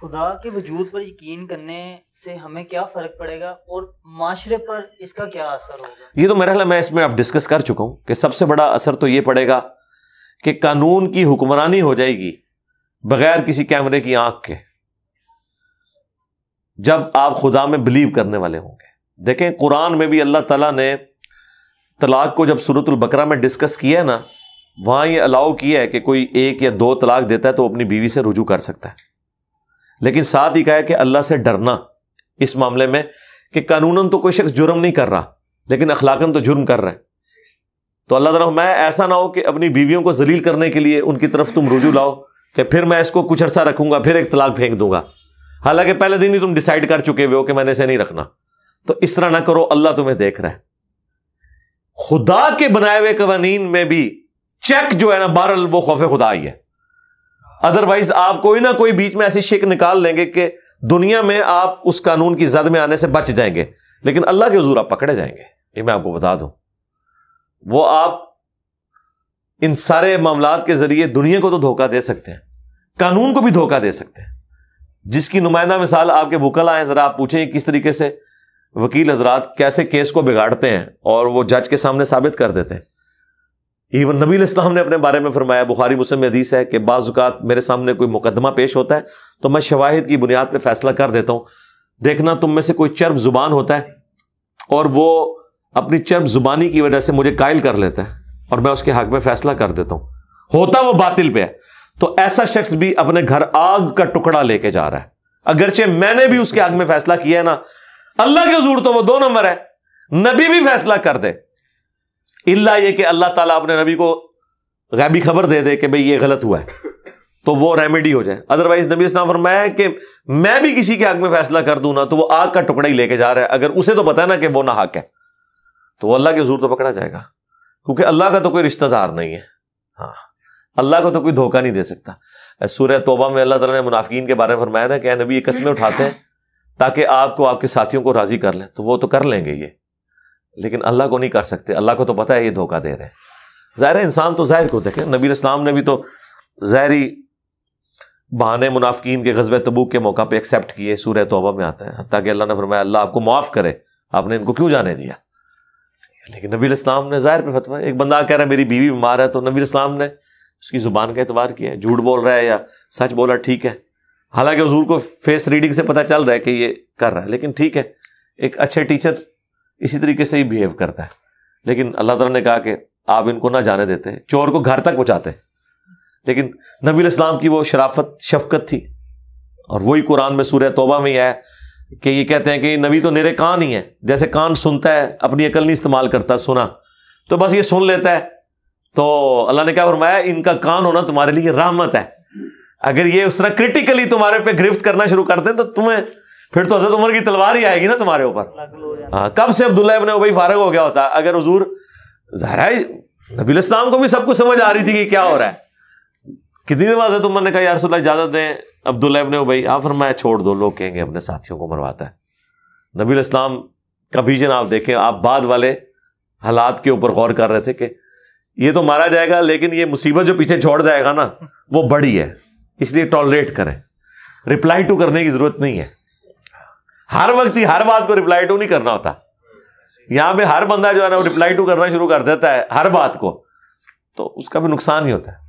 खुदा के वजूद पर यकीन करने से हमें क्या फ़र्क पड़ेगा और माशरे पर इसका क्या असर होगा ये तो मेरा मैं इसमें अब डिस्कस कर चुका हूँ कि सबसे बड़ा असर तो ये पड़ेगा कि कानून की हुक्मरानी हो जाएगी बगैर किसी कैमरे की आंख के जब आप खुदा में बिलीव करने वाले होंगे देखें कुरान में भी अल्लाह तला ने तलाक को जब सूरतुल बकरा में डिस्कस किया है ना वहां ये अलाउ किया है कि कोई एक या दो तलाक देता है तो अपनी बीवी से रुजू कर सकता है लेकिन साथ ही कहा कि अल्लाह से डरना इस मामले में कि कानून तो कोई शख्स जुर्म नहीं कर रहा लेकिन अखलाकन तो जुर्म कर रहे है तो अल्लाह तरफ मैं ऐसा ना हो कि अपनी बीवियों को जलील करने के लिए उनकी तरफ तुम रुझू लाओ कि फिर मैं इसको कुछ अरसा रखूंगा फिर एक तलाक फेंक दूंगा हालांकि पहले दिन ही तुम डिसाइड कर चुके हुए हो कि मैंने इसे नहीं रखना तो इस तरह ना करो अल्लाह तुम्हें देख रहा है खुदा के बनाए हुए कवानीन में भी चेक जो है ना बहरल वो खौफ खुदा ही है अदरवाइज आप कोई ना कोई बीच में ऐसी शिक निकाल लेंगे कि दुनिया में आप उस कानून की जद में आने से बच जाएंगे लेकिन अल्लाह के हजूर आप पकड़े जाएंगे ये मैं आपको बता दूं वो आप इन सारे मामला के जरिए दुनिया को तो धोखा दे सकते हैं कानून को भी धोखा दे सकते हैं जिसकी नुमाइंदा मिसाल आपके वकल आए जरा आप पूछें किस तरीके से वकील हजरात कैसे केस को बिगाड़ते हैं और वो जज के सामने साबित कर देते हैं इवन नबी इस्लाम ने अपने बारे में फरमाया बुखारी मुस्लिम हदीस है कि बाज़ात मेरे सामने कोई मुकदमा पेश होता है तो मैं शवाहिद की बुनियाद पर फैसला कर देता हूँ देखना तुम में से कोई चर्ब ज़ुबान होता है और वो अपनी चर्ब ज़ुबानी की वजह से मुझे कायल कर लेता है और मैं उसके हक में फैसला कर देता हूँ होता वो बातिल पे है तो ऐसा शख्स भी अपने घर आग का टुकड़ा लेके जा रहा है अगरचे मैंने भी उसके हक में फैसला किया है ना अल्लाह के जूर तो वो दो नंबर है नबी भी फैसला कर दे इल्ला ये कि अल्लाह ताला अपने नबी को गैबी खबर दे दे कि भाई ये गलत हुआ है तो वो रेमेडी हो जाए अदरवाइज नबी इस्लाम फरमाया कि मैं भी किसी के आग में फैसला कर दूं ना तो वो आग का टुकड़ा ही लेके जा रहा है अगर उसे तो पता है ना कि वो ना हक है तो वो अल्लाह के जूर तो पकड़ा जाएगा क्योंकि अल्लाह का तो कोई रिश्तेदार नहीं है हाँ अल्लाह को तो कोई धोखा नहीं दे सकता सूर्य तोबा में अल्लाह तला ने मुनाफिकीन के बारे में फरमाया ना कि नबी ये कस्में उठाते हैं ताकि आपको आपके साथियों को राजी कर लें तो वो तो कर लेंगे ये लेकिन अल्लाह को नहीं कर सकते अल्लाह को तो पता है ये धोखा दे रहे हैं ज़ाहिर है इंसान तो ज़ाहिर को देखे नबी इस्लाम ने भी तो ज़ाहरी बहाने मुनाफिकीन के गजब तबूक के मौका पर एक्सेप्ट किए सूर्य तोबा में आते हैं हत्या कि अल्लाह ने फरमाया अल्लाह आपको माफ़ करे आपने इनको क्यों जाने दिया लेकिन नबी इस्लाम ने ज़ाहिर पे फतवा एक बंदा कह रहा है मेरी बीवी बीमार है तो नबी इस्लाम ने उसकी ज़ुबान का एतबार किया है झूठ बोल रहा है या सच बोला ठीक है हालांकि हजूर को फेस रीडिंग से पता चल रहा है कि ये कर रहा है लेकिन ठीक है एक अच्छे टीचर इसी तरीके से ही बिहेव करता है लेकिन अल्लाह तला ने कहा कि आप इनको ना जाने देते चोर को घर तक पहुँचाते लेकिन नबी इस्लाम की वो शराफत शफकत थी और वही कुरान में सूर्य तोबा में है कि ये कहते हैं कि नबी तो मेरे कान ही है जैसे कान सुनता है अपनी अकल नहीं इस्तेमाल करता सुना तो बस ये सुन लेता है तो अल्लाह ने कहा और फरमाया इनका कान होना तुम्हारे लिए रहमत है अगर ये उस तरह क्रिटिकली तुम्हारे पे गिरफ्त करना शुरू करते हैं तो तुम्हें फिर तो हजरत उम्र की तलवार ही आएगी ना तुम्हारे ऊपर हाँ कब से अब्दुल्ला इबन उबई फारग हो गया होता अगर हजूर जहरा नबी इस्लाम को भी सब कुछ समझ आ रही थी कि क्या हो रहा है कितनी देर बाद उमर ने कहा यार सुल्ला इजाजत दें अब्दुल्ला इबन उबई आप हाँ, फरमाया छोड़ दो लोग कहेंगे अपने साथियों को मरवाता है नबी इस्लाम का विजन आप देखें आप बाद वाले हालात के ऊपर गौर कर रहे थे कि ये तो मारा जाएगा लेकिन ये मुसीबत जो पीछे छोड़ जाएगा ना वो बड़ी है इसलिए टॉलरेट करें रिप्लाई टू करने की जरूरत नहीं है हर वक्त ही हर बात को रिप्लाई टू नहीं करना होता यहां पर हर बंदा जो है ना रिप्लाई टू करना शुरू कर देता है हर बात को तो उसका भी नुकसान ही होता है